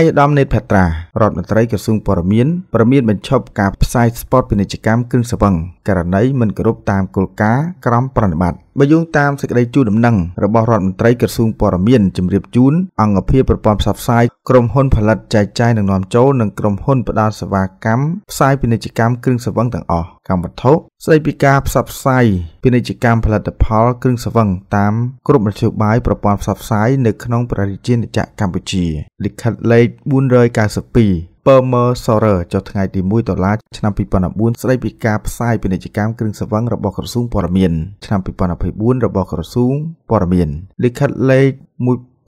ឯកឧត្តមនេតផេត្រារដ្ឋមន្ត្រីក្រសួងព័ត៌មានប្រមានបញ្ឈប់ការផ្សាយស្ពតពាណិជ្ជកម្មគ្រឿងសង្វឹងករណីមិនគោរពតាមគោលការណ៍ក្រមប្រណិប័តន៍បើយោងតាមសេចក្តីជូនដំណឹងរបស់រដ្ឋមន្ត្រីក្រសួងព័ត៌មានជំរាបជូនអង្គភាពប្រព័ន្ធផ្សព្វផ្សាយក្រុមហ៊ុនផលិតចែកចាយនិងនាំចូលនិងក្រុមហ៊ុនផ្ដល់សេវាកម្មផ្សាយពាណិជ្ជកម្មគ្រឿងសង្វឹងទាំងអស់កម្មវត្ថុស្តីពីការផ្សព្វផ្សាយពាណិជ្ជកម្មផលិតផលគ្រឿងសង្វឹងតាមគ្រប់មធ្យោបាយប្រព័ន្ធផ្សព្វផ្សាយនៅក្នុងប្រជាជាតិកម្ពុជាលិខិតលេខ492 Permersorer ចុះថ្ងៃទី1ដុល្លារឆ្នាំ2019ស្ដីពីការផ្សាយពាណិជ្ជកម្មគ្រឿងសង្វឹងរបស់ក្រសួងព័ត៌មានឆ្នាំ2024របស់ក្រសួងព័ត៌មានលិខិតលេខ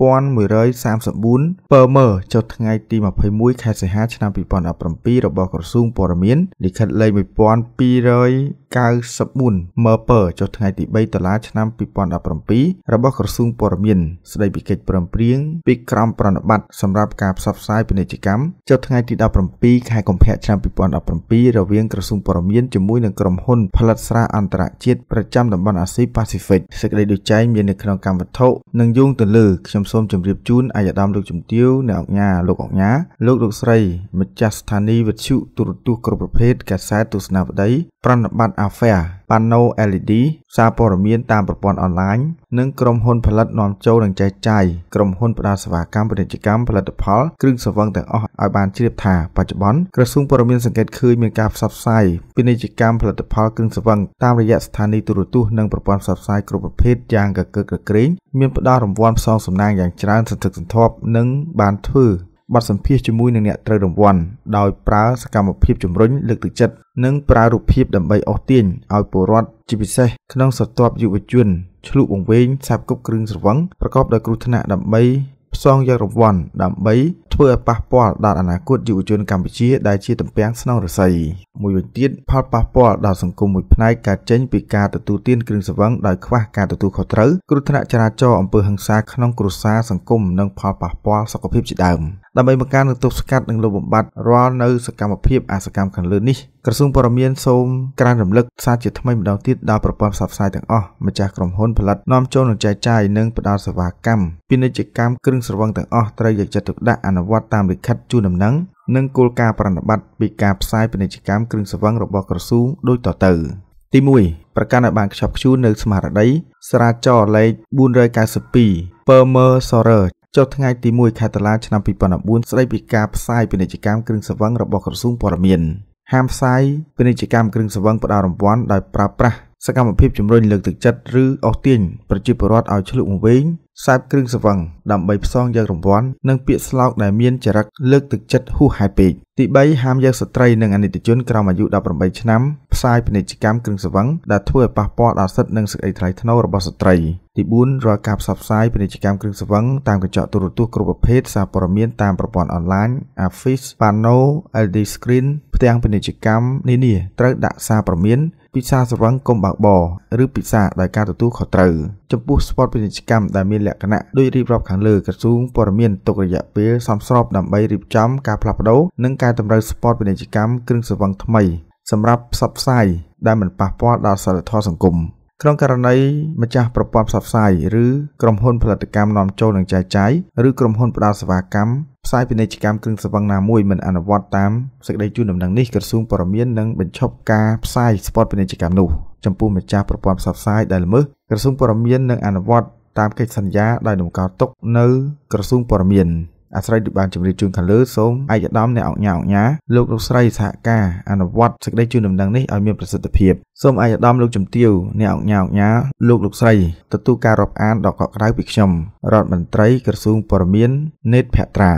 1134 Permer ចុះថ្ងៃទី21ខែសីហាឆ្នាំ2017របស់ក្រសួងព័ត៌មានលិខិតលេខ1294 Merper ចុះថ្ងៃទី3តុលាឆ្នាំ2017របស់ក្រសួងព័ត៌មានស្ដីពីកិច្ចព្រមព្រៀងពីក្រមប្រណិប័តសម្រាប់ការផ្សព្វផ្សាយពាណិជ្ជកម្មចុះថ្ងៃទី17ខែកុម្ភៈឆ្នាំ2017រវាងក្រសួងព័ត៌មានជាមួយនឹងក្រុមហ៊ុនផលិតស្រាអន្តរជាតិប្រចាំតំបន់អាស៊ីប៉ាស៊ីហ្វិកសេចក្តីដូចចែងមាននៅក្នុងកម្មវត្ថុនិងយោងទៅលើខ្ញុំខ្ញុំសូមជម្រាបជូនអាយដាមលោកជំទាវអ្នកអង្គញាលោកអង្គញាលោកលោកស្រីម្ចាស់ស្ថានីយ៍វិទ្យុទូរទស្សន៍គ្រប់ប្រភេទកាសែតទស្សនាវដ្តីប្រណិប័តអាហ្វែប៉ាណូ LED សារព័ត៌មានតាមប្រព័ន្ធអនឡាញនិងក្រុមហ៊ុន ផលិតនាំចូលនិងចែកចាយក្រុមហ៊ុនផ្តល់សេវាកម្មពាណិជ្ជកម្មផលិតផលគ្រឿងសង្វឹងទាំងអស់ឲ្យបានជ្រាបថាបច្ចុប្បន្នក្រសួងព័ត៌មានសង្កេតឃើញមានការផ្សព្វផ្សាយពាណិជ្ជកម្មផលិតផលគ្រឿងសង្វឹងតាមរយៈស្ថានីយទូរទស្សន៍និងប្រព័ន្ធផ្សព្វផ្សាយគ្រប់ប្រភេទយ៉ាងកកឹកកក្រែងមានផ្ដល់រង្វាន់ផ្សងសំណាងយ៉ាងច្រើនសន្ធឹកសន្ធាប់និងបានធ្វើបទសម្ភាសជាមួយនឹងអ្នកត្រូវរង្វាន់ដោយប្រើសកម្មភាពជំរុញលើកទឹកចិត្តនិងប្រើរូបភាពដើម្បីអូសទាញឲ្យពលរដ្ឋជាពិសេសក្នុងស្រទាប់យុវជនឆ្លុះបង្វែងសាបគប់គ្រឿងស្រវឹងប្រកបដោយគ្រោះថ្នាក់ដើម្បីផ្សងយករង្វាន់ដើម្បីធ្វើឲ្យប៉ះពាល់ដល់អនាគតយុវជន កម្ពុជាដែលជាតំពាំងស្នងរស័យមួយវិញទៀតផលប៉ះពាល់ដល់សង្គមមួយផ្នែកកើតចេញពីការទទួលទានគ្រឿងស្រវឹងដោយខ្វះការទទួលខុសត្រូវគ្រោះថ្នាក់ចរាចរណ៍អំពើហិង្សាក្នុងគ្រួសារសង្គមនិងផលប៉ះពាល់សុខភាពជាដើម។ដើម្បីបង្ការនិងទប់ស្កាត់និងលុបបំបាត់រាល់នៅសកម្មភាពអាសកម្មខាងលើនេះក្រសួងព័ត៌មានសូមក្រានរំលឹកសារជាថ្មីម្ដងទៀតដល់ប្រព័ន្ធផ្សព្វផ្សាយទាំងអស់ម្ចាស់ក្រុមហ៊ុនផលិតនាំចូលនិងចែកចាយនិងផ្តល់សេវាកម្មពាណិជ្ជកម្មគ្រឿងស្រវឹងទាំងអស់ត្រូវយកចិត្តទុកដាក់អនុវត្តតាមលិខិតជូនដំណឹងនិងគោលការណ៍ប្រណិប័តពីការផ្សាយពាណិជ្ជកម្មគ្រឿងស្រវឹងរបស់ក្រសួងដូចតទៅទី1ប្រកាសឲ្យបានខ្ជាប់ខ្ជួននៅស្មារតីស្រាចរលេខ492 Permer Sorer ចុះថ្ងៃទី1ខែតុលាឆ្នាំ2019ស្តីពីការផ្សាយពាណិជ្ជកម្មគ្រឿងសង្វឹងរបស់ក្រសួងព័ត៌មានហាមផ្សាយពាណិជ្ជកម្មគ្រឿងសង្វឹងផ្ដល់រង្វាន់ដោយប្រើប្រាស់សកម្មភាពជំរុញលើកទឹកចិត្តឬអូសទាញប្រជាពលរដ្ឋឲ្យឆ្លុះវង្វេងខ្សែគ្រឿងសង្វឹងដើម្បីផ្សងយករង្វាន់និងពាក្យស្លោកដែលមានចរិតលើកទឹកចិត្តហួសហេតុពេកទី3ហាមយកស្ត្រីនិងអនិច្ចជនក្រោមអាយុ18ឆ្នាំផ្សាយពាណិជ្ជកម្មគ្រឿងសង្វឹងដែលធ្វើឲ្យប៉ះពាល់ដល់សិទ្ធិនិងសេចក្តីថ្លៃថ្នូររបស់ស្ត្រីទី4រាល់ការផ្សព្វផ្សាយពាណិជ្ជកម្មគ្រឿងស្រវឹងតាមកញ្ចក់ទូរទស្សន៍គ្រប់ប្រភេទសារព័ត៌មានតាមប្រព័ន្ធអនឡាញ Affiche, Pano, LED Screen ផ្ទាំងពាណិជ្ជកម្មនានាត្រូវដាក់សារព័ត៌មានពិសាស្រវឹងកុំបើកបរឬពិសាដោយការទទួលខុសត្រូវចំពោះស្ពតពាណិជ្ជកម្មដែលមានលក្ខណៈដូចរៀបរាប់ខាងលើក្រសួងព័ត៌មានទុករយៈពេលសមស្របដើម្បីរៀបចំការផ្លាស់ប្តូរនិងការតម្រូវស្ពតពាណិជ្ជកម្មគ្រឿងស្រវឹងថ្មីសម្រាប់ផ្សព្វផ្សាយដែលមិនប៉ះពាល់ដល់សិលធម៌សង្គម។ក្នុងករណីម្ចាស់ប្រព័ន្ធផ្សព្វផ្សាយឬក្រុមហ៊ុនផលិតកម្មនាំចូលនិងចែកចាយឬក្រុមហ៊ុនផ្តល់សេវាកម្មផ្សាយពាណិជ្ជកម្មគ្រឿងសង្វឹងណាមួយមិនអនុវត្តតាមសេចក្តីជូនដំណឹងនេះក្រសួងព័ត៌មាននឹងបញ្ឈប់ការផ្សាយស្ពតពាណិជ្ជកម្មនោះចំពោះម្ចាស់ប្រព័ន្ធផ្សព្វផ្សាយដែលល្មើសក្រសួងព័ត៌មាននឹងអនុវត្តតាមកិច្ចសន្យាដែលដំណើរទុកនៅក្រសួងព័ត៌មានអាស្រ័យដូចបានជម្រាបជូនខាងលើសូមឯកឧត្តមអ្នកអង្គការអង្គការលោកលោកស្រីសហការអនុវត្តសេចក្តីជូនដំណឹងនេះឲ្យមានប្រសិទ្ធភាពសូមឯកឧត្តមលោកជំទាវអ្នកអង្គការអង្គការលោកលោកស្រីទទួលការរាប់អានដល់កក់ក្រៅពីខ្ញុំរដ្ឋមន្ត្រីក្រសួងព័ត៌មាននេតភត្រា